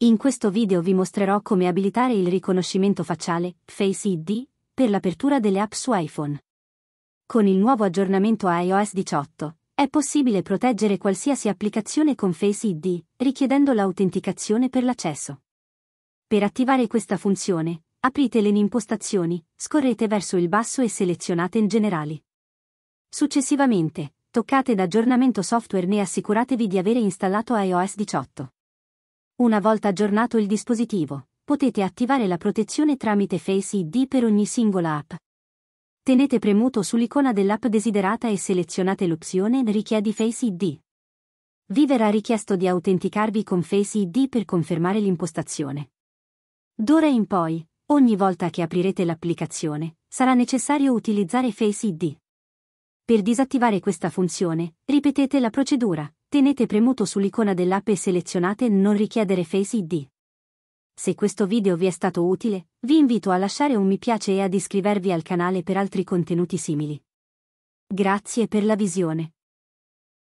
In questo video vi mostrerò come abilitare il riconoscimento facciale, Face ID, per l'apertura delle app su iPhone. Con il nuovo aggiornamento a iOS 18, è possibile proteggere qualsiasi applicazione con Face ID, richiedendo l'autenticazione per l'accesso. Per attivare questa funzione, aprite le impostazioni, scorrete verso il basso e selezionate in generali. Successivamente, toccate da aggiornamento software ne assicuratevi di avere installato iOS 18. Una volta aggiornato il dispositivo, potete attivare la protezione tramite Face ID per ogni singola app. Tenete premuto sull'icona dell'app desiderata e selezionate l'opzione Richiedi Face ID. Vi verrà richiesto di autenticarvi con Face ID per confermare l'impostazione. D'ora in poi, ogni volta che aprirete l'applicazione, sarà necessario utilizzare Face ID. Per disattivare questa funzione, ripetete la procedura, Tenete premuto sull'icona dell'app e selezionate Non richiedere Face ID. Se questo video vi è stato utile, vi invito a lasciare un mi piace e ad iscrivervi al canale per altri contenuti simili. Grazie per la visione.